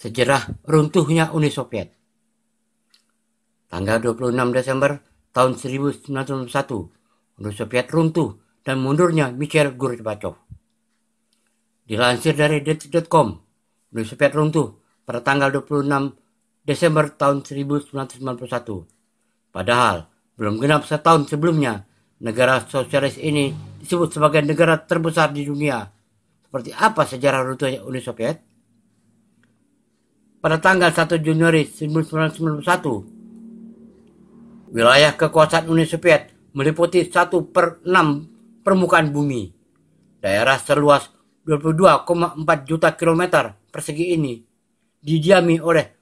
Sejarah runtuhnya Uni Soviet Tanggal 26 Desember tahun 1991, Uni Soviet runtuh dan mundurnya Mikhail Gorbachev. Dilansir dari detik.com, Uni Soviet runtuh pada tanggal 26 Desember tahun 1991. Padahal, belum genap setahun sebelumnya, negara sosialis ini disebut sebagai negara terbesar di dunia. Seperti apa sejarah runtuhnya Uni Soviet? Pada tanggal 1 Januari 1991, wilayah kekuasaan Uni Soviet meliputi 1 per 6 permukaan bumi. Daerah seluas 22,4 juta kilometer persegi ini didiami oleh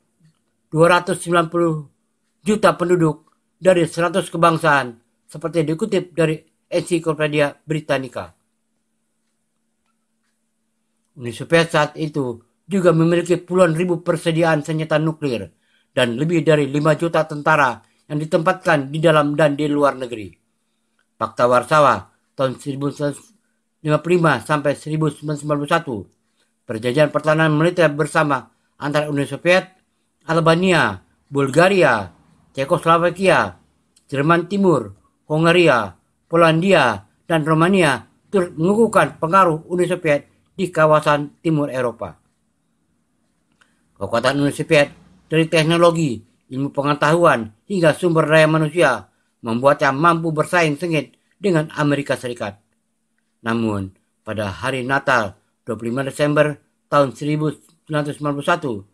290 juta penduduk dari 100 kebangsaan, seperti dikutip dari Encyclopedia Britannica. Uni Soviet saat itu juga memiliki puluhan ribu persediaan senjata nuklir dan lebih dari 5 juta tentara yang ditempatkan di dalam dan di luar negeri. Fakta Warsawa tahun 1955 sampai 1991, perjanjian pertahanan militer bersama antara Uni Soviet Albania, Bulgaria, Cekoslowakia, Jerman Timur, Hungaria, Polandia, dan Romania turut mengukuhkan pengaruh Uni Soviet di kawasan timur Eropa. Kekuatan Uni Soviet dari teknologi, ilmu pengetahuan, hingga sumber daya manusia membuatnya mampu bersaing sengit dengan Amerika Serikat. Namun, pada hari Natal 25 Desember tahun 1991,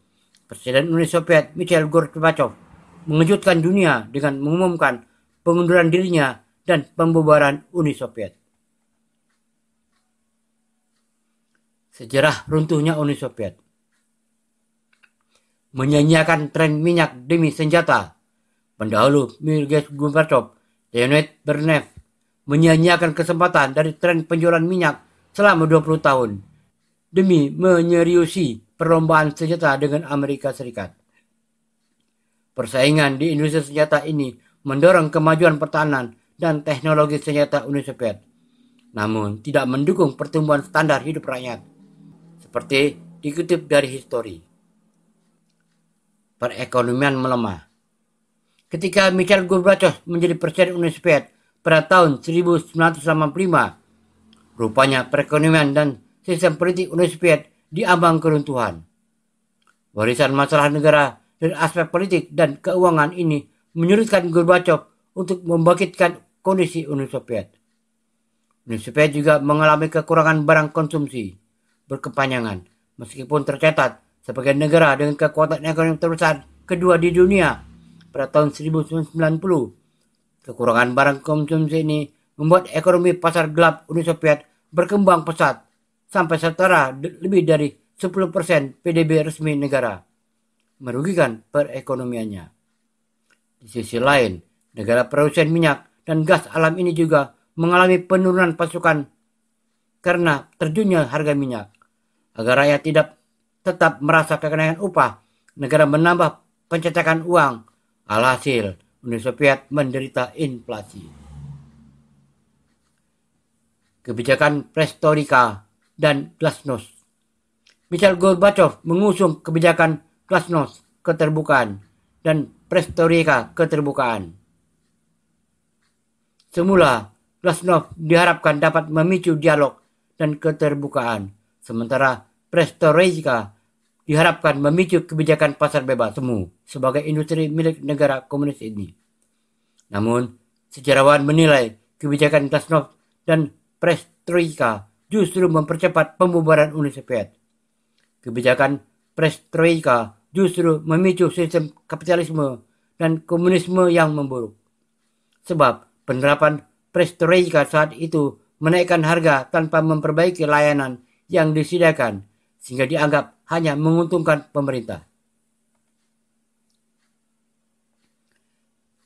Presiden Uni Soviet Mikhail Gorbachev mengejutkan dunia dengan mengumumkan pengunduran dirinya dan pembubaran Uni Soviet. Sejarah runtuhnya Uni Soviet menyanyiakan tren minyak demi senjata. Pendahulu Mirges Gorbachev, Leonid Bernev, menyanyiakan kesempatan dari tren penjualan minyak selama 20 tahun demi menyeriusi perlombaan senjata dengan Amerika Serikat. Persaingan di industri senjata ini mendorong kemajuan pertahanan dan teknologi senjata Uni Soviet, namun tidak mendukung pertumbuhan standar hidup rakyat, seperti dikutip dari histori. Perekonomian melemah. Ketika Mikhail Gorbachev menjadi presiden Uni Soviet pada tahun 1985, rupanya perekonomian dan sistem politik Uni Soviet di ambang keruntuhan. Warisan masalah negara dan aspek politik dan keuangan ini menyulitkan Gorbachev untuk membangkitkan kondisi Uni Soviet. Uni Soviet juga mengalami kekurangan barang konsumsi berkepanjangan meskipun tercatat sebagai negara dengan kekuatan ekonomi terbesar kedua di dunia pada tahun 1990. Kekurangan barang konsumsi ini membuat ekonomi pasar gelap Uni Soviet berkembang pesat sampai setara lebih dari 10% PDB resmi negara. Merugikan perekonomiannya. Di sisi lain, negara produsen minyak dan gas alam ini juga mengalami penurunan pasukan karena terjunnya harga minyak. Agar rakyat tidak tetap merasa kekenangan upah, negara menambah pencetakan uang. Alhasil, Uni Soviet menderita inflasi. Kebijakan Prestorika dan glasnost. Michel Gorbachev mengusung kebijakan glasnost keterbukaan dan Prestorika keterbukaan. Semula, glasnost diharapkan dapat memicu dialog dan keterbukaan, sementara Prestorika diharapkan memicu kebijakan pasar bebas semu sebagai industri milik negara komunis ini. Namun, sejarawan menilai kebijakan Glasnost dan Prestorika justru mempercepat pembubaran Uni Soviet. Kebijakan Perestroika justru memicu sistem kapitalisme dan komunisme yang memburuk. Sebab penerapan Perestroika saat itu menaikkan harga tanpa memperbaiki layanan yang disediakan sehingga dianggap hanya menguntungkan pemerintah.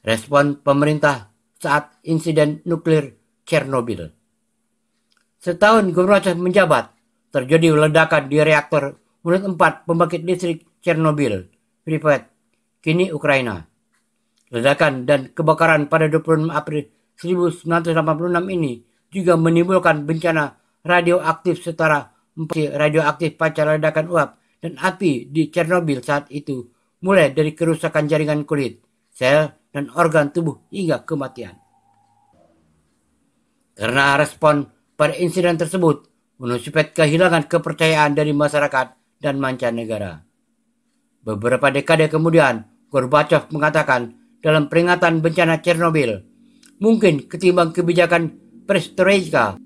Respon pemerintah saat insiden nuklir Chernobyl. Setahun Gubernur menjabat, terjadi ledakan di reaktor unit 4 pembangkit listrik Chernobyl, Pripyat, kini Ukraina. Ledakan dan kebakaran pada 26 April 1986 ini juga menimbulkan bencana radioaktif setara radioaktif pacar ledakan uap dan api di Chernobyl saat itu, mulai dari kerusakan jaringan kulit, sel, dan organ tubuh hingga kematian. Karena respon pada insiden tersebut menunjukkan kehilangan kepercayaan dari masyarakat dan mancanegara. Beberapa dekade kemudian, Gorbachev mengatakan dalam peringatan bencana Chernobyl, mungkin ketimbang kebijakan Perestroika,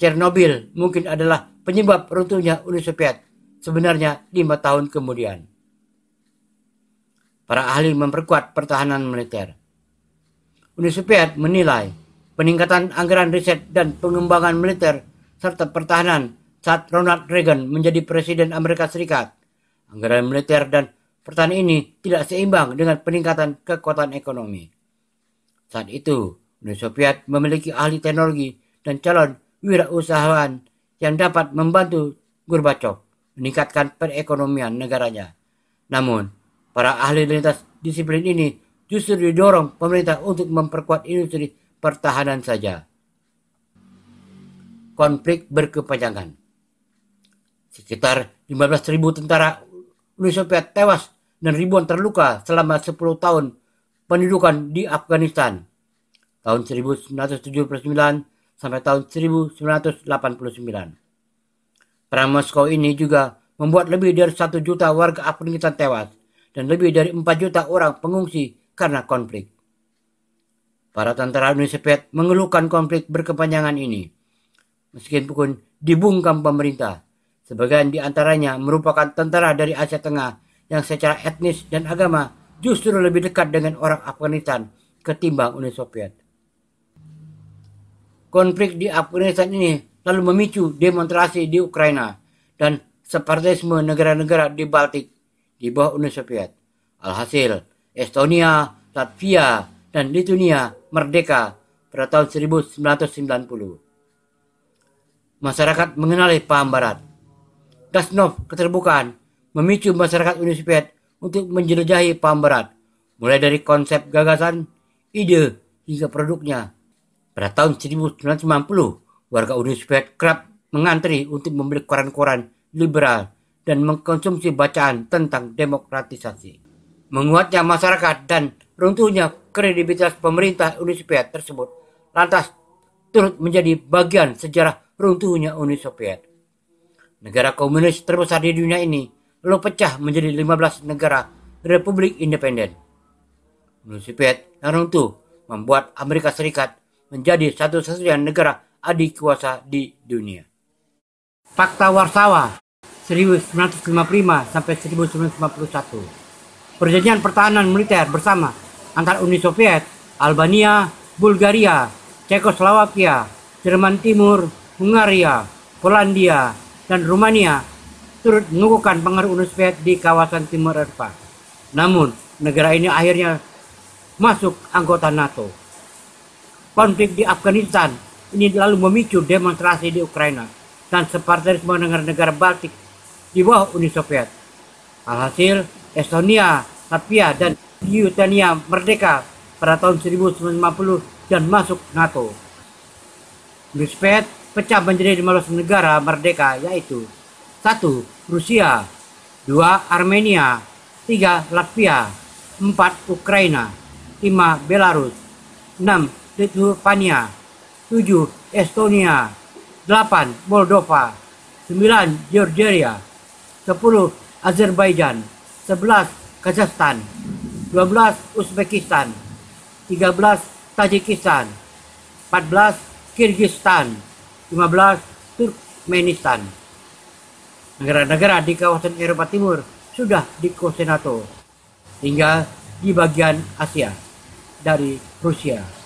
Chernobyl mungkin adalah penyebab runtuhnya Uni Soviet sebenarnya lima tahun kemudian. Para ahli memperkuat pertahanan militer. Uni Soviet menilai peningkatan anggaran riset dan pengembangan militer, serta pertahanan saat Ronald Reagan menjadi Presiden Amerika Serikat. Anggaran militer dan pertahanan ini tidak seimbang dengan peningkatan kekuatan ekonomi. Saat itu, Uni Soviet memiliki ahli teknologi dan calon wirausahawan yang dapat membantu Gorbachev meningkatkan perekonomian negaranya. Namun, para ahli lintas disiplin ini justru didorong pemerintah untuk memperkuat industri pertahanan saja. Konflik berkepanjangan. Sekitar 15.000 tentara Uni Soviet tewas dan ribuan terluka selama 10 tahun pendudukan di Afghanistan tahun 1979 sampai tahun 1989. Perang Moskow ini juga membuat lebih dari satu juta warga Afghanistan tewas dan lebih dari 4 juta orang pengungsi karena konflik. Para tentara Uni Soviet mengeluhkan konflik berkepanjangan ini. Meskipun dibungkam pemerintah, sebagian di antaranya merupakan tentara dari Asia Tengah yang secara etnis dan agama justru lebih dekat dengan orang Afghanistan ketimbang Uni Soviet. Konflik di Afghanistan ini lalu memicu demonstrasi di Ukraina dan separatisme negara-negara di Baltik di bawah Uni Soviet. Alhasil, Estonia, Latvia, dan Lithuania merdeka pada tahun 1990. Masyarakat mengenali paham barat. Gasnov keterbukaan memicu masyarakat Uni Soviet untuk menjelajahi paham barat, mulai dari konsep gagasan, ide, hingga produknya. Pada tahun 1990, warga Uni Soviet kerap mengantri untuk membeli koran-koran liberal dan mengkonsumsi bacaan tentang demokratisasi menguatnya masyarakat dan runtuhnya kredibilitas pemerintah Uni Soviet tersebut lantas turut menjadi bagian sejarah runtuhnya Uni Soviet. Negara komunis terbesar di dunia ini lalu pecah menjadi 15 negara republik independen. Uni Soviet yang runtuh membuat Amerika Serikat menjadi satu-satunya negara adik kuasa di dunia. Fakta Warsawa 1955 sampai 1951 perjanjian pertahanan militer bersama antara Uni Soviet, Albania, Bulgaria, Cekoslowakia, Jerman Timur, Hungaria, Polandia, dan Rumania turut mengukuhkan pengaruh Uni Soviet di kawasan timur Eropa. Namun, negara ini akhirnya masuk anggota NATO. Konflik di Afghanistan ini lalu memicu demonstrasi di Ukraina dan separatisme negara-negara Baltik di bawah Uni Soviet. Alhasil, Estonia Latvia dan Lithuania merdeka pada tahun 1950 dan masuk NATO. Lisbeth pecah menjadi 15 negara merdeka yaitu 1. Rusia 2. Armenia 3. Latvia 4. Ukraina 5. Belarus 6. Lithuania 7. Estonia 8. Moldova 9. Georgia 10. Azerbaijan 11. Kazakhstan 12 Uzbekistan 13 Tajikistan 14 Kirgistan 15 Turkmenistan negara-negara di kawasan Eropa Timur sudah dikuasai hingga di bagian Asia dari Rusia